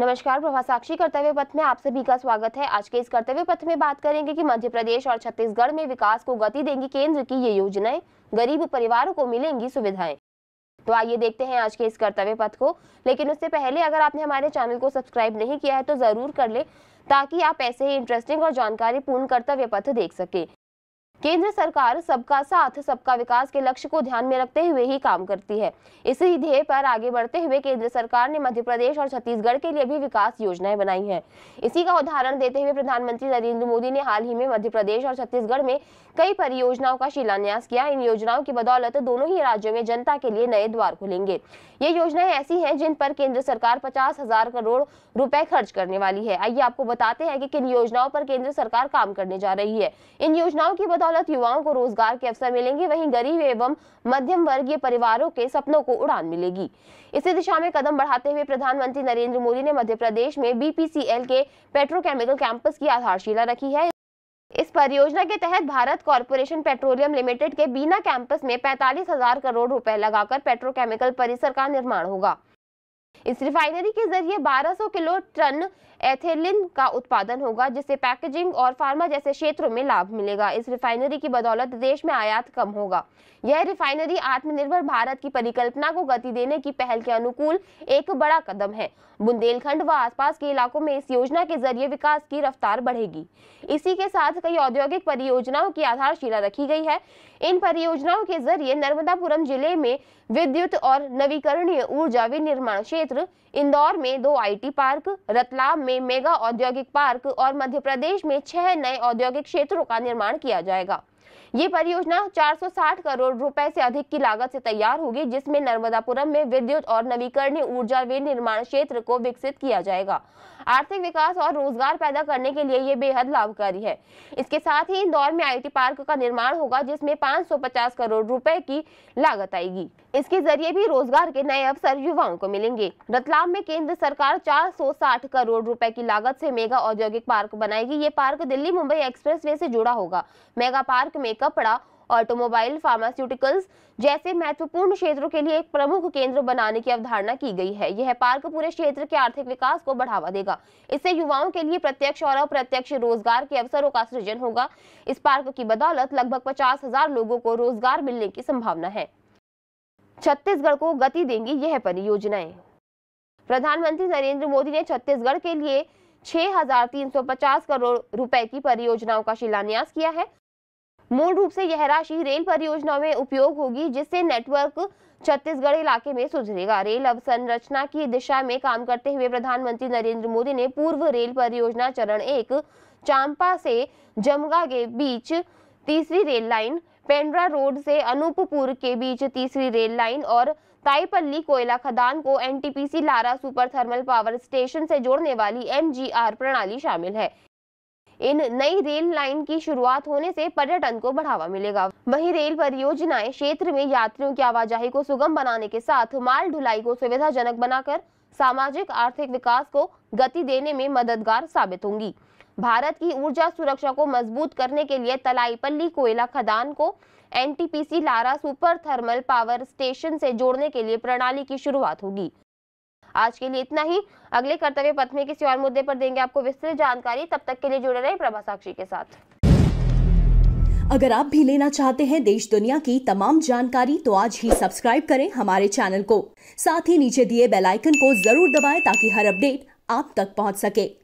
नमस्कार प्रभा साक्षी कर्तव्य पथ में आप सभी का स्वागत है आज के इस कर्तव्य पथ में बात करेंगे कि मध्य प्रदेश और छत्तीसगढ़ में विकास को गति देंगी केंद्र की ये योजनाएं गरीब परिवारों को मिलेंगी सुविधाएं तो आइए देखते हैं आज के इस कर्तव्य पथ को लेकिन उससे पहले अगर आपने हमारे चैनल को सब्सक्राइब नहीं किया है तो जरूर कर ले ताकि आप ऐसे ही इंटरेस्टिंग और जानकारी पूर्ण कर्तव्य पथ देख सके केंद्र सरकार सबका साथ सबका विकास के लक्ष्य को ध्यान में रखते हुए ही काम करती है इसी ध्येय पर आगे बढ़ते हुए केंद्र सरकार ने मध्य प्रदेश और छत्तीसगढ़ के लिए भी विकास योजनाएं बनाई हैं इसी का उदाहरण देते हुए प्रधानमंत्री नरेंद्र मोदी ने हाल ही में मध्य प्रदेश और छत्तीसगढ़ में कई परियोजनाओं का शिलान्यास किया इन योजनाओं की बदौलत दोनों ही राज्यों में जनता के लिए नए द्वार खुलेंगे ये योजनाएं ऐसी है जिन पर केंद्र सरकार पचास करोड़ रुपए खर्च करने वाली है आइए आपको बताते हैं की किन योजनाओं पर केंद्र सरकार काम करने जा रही है इन योजनाओं की बदौलत बदौलत युवाओं को रोजगार के अवसर मिलेंगे वहीं गरीब एवं मध्यम वर्गीय परिवारों के सपनों को उड़ान मिलेगी इसी दिशा में कदम बढ़ाते हुए प्रधानमंत्री नरेंद्र मोदी ने मध्य प्रदेश में बीपीसीएल के पेट्रोकेमिकल कैंपस की आधारशिला रखी है इस परियोजना के तहत भारत कॉरपोरेशन पेट्रोलियम लिमिटेड के बीना कैंपस में पैंतालीस हजार करोड़ रुपए लगाकर पेट्रोकेमिकल परिसर का निर्माण होगा इस रिफाइनरी के जरिए 1200 किलो टन एथेलिन का उत्पादन होगा जिससे पैकेजिंग और फार्मा जैसे क्षेत्रों में लाभ मिलेगा इस रिफाइनरी की बदौलत देश में आयात कम होगा यह रिफाइनरी आत्मनिर्भर भारत की परिकल्पना को गति देने की पहल के अनुकूल एक बड़ा कदम है बुंदेलखंड व आसपास के इलाकों में इस योजना के जरिए विकास की रफ्तार बढ़ेगी इसी के साथ कई औद्योगिक परियोजनाओं की आधारशिला रखी गई है इन परियोजनाओं के जरिए नर्मदापुरम जिले में विद्युत और नवीकरणीय ऊर्जा विनिर्माण क्षेत्र इंदौर में दो आईटी पार्क रतलाम में में मेगा औद्योगिक पार्क और मध्य प्रदेश में छह नए औद्योगिक क्षेत्रों का निर्माण किया जाएगा ये परियोजना 460 करोड़ रुपए से अधिक की लागत से तैयार होगी जिसमें नर्मदापुरम में विद्युत और नवीकरणीय ऊर्जा निर्माण क्षेत्र को विकसित किया जाएगा आर्थिक विकास और रोजगार पैदा करने के लिए ये बेहद लाभकारी है इसके साथ ही इंदौर में आईटी पार्क का निर्माण होगा जिसमें 550 करोड़ रुपए की लागत आएगी इसके जरिए भी रोजगार के नए अवसर युवाओं को मिलेंगे रतलाम में केंद्र सरकार 460 करोड़ रुपए की लागत से मेगा औद्योगिक पार्क बनाएगी ये पार्क दिल्ली मुंबई एक्सप्रेस से जुड़ा होगा मेगा पार्क पार्क में कपड़ा ऑटोमोबाइल फार्मास्यूटिकल्स जैसे महत्वपूर्ण क्षेत्रों के लिए एक प्रमुख केंद्र बनाने की अवधारणा की गई है यह पार्क पूरे क्षेत्र के आर्थिक विकास को बढ़ावा देगा इससे युवाओं के लिए प्रत्यक्ष और अप्रत्यक्ष रोजगार के अवसरों का सृजन होगा इस पार्क की बदौलत लगभग पचास हजार लोगों को रोजगार मिलने की संभावना है छत्तीसगढ़ को गति देंगी यह परियोजनाएं प्रधानमंत्री नरेंद्र मोदी ने छत्तीसगढ़ के लिए छह करोड़ रुपए की परियोजनाओं का शिलान्यास किया है मूल रूप से यह राशि रेल परियोजनाओं में उपयोग होगी जिससे नेटवर्क छत्तीसगढ़ इलाके में सुधरेगा रेल अवसंरचना की दिशा में काम करते हुए प्रधानमंत्री नरेंद्र मोदी ने पूर्व रेल परियोजना चरण एक चांपा से जमगा के बीच तीसरी रेल लाइन पेंड्रा रोड से अनूपपुर के बीच तीसरी रेल लाइन और ताईपल्ली कोयला खदान को NTPC Lara super thermal power station से जोड़ने वाली एमजीआर प्रणाली शामिल है इन नई रेल लाइन की शुरुआत होने से पर्यटन को बढ़ावा मिलेगा वहीं रेल परियोजनाएं क्षेत्र में यात्रियों की आवाजाही को सुगम बनाने के साथ माल ढुलाई को सुविधाजनक बनाकर सामाजिक आर्थिक विकास को गति देने में मददगार साबित होंगी भारत की ऊर्जा सुरक्षा को मजबूत करने के लिए तलाईपल्ली कोयला खदान को NTPC Lara super thermal power station से जोड़ने के लिए प्रणाली की शुरुआत होगी आज के लिए इतना ही अगले कर्तव्य पथ में किसी और मुद्दे पर देंगे आपको विस्तृत जानकारी तब तक के लिए जुड़े रहे प्रभा साक्षी के साथ अगर आप भी लेना चाहते हैं देश दुनिया की तमाम जानकारी तो आज ही सब्सक्राइब करें हमारे चैनल को साथ ही नीचे दिए बेल आइकन को जरूर दबाएं ताकि हर अपडेट आप तक पहुंच सके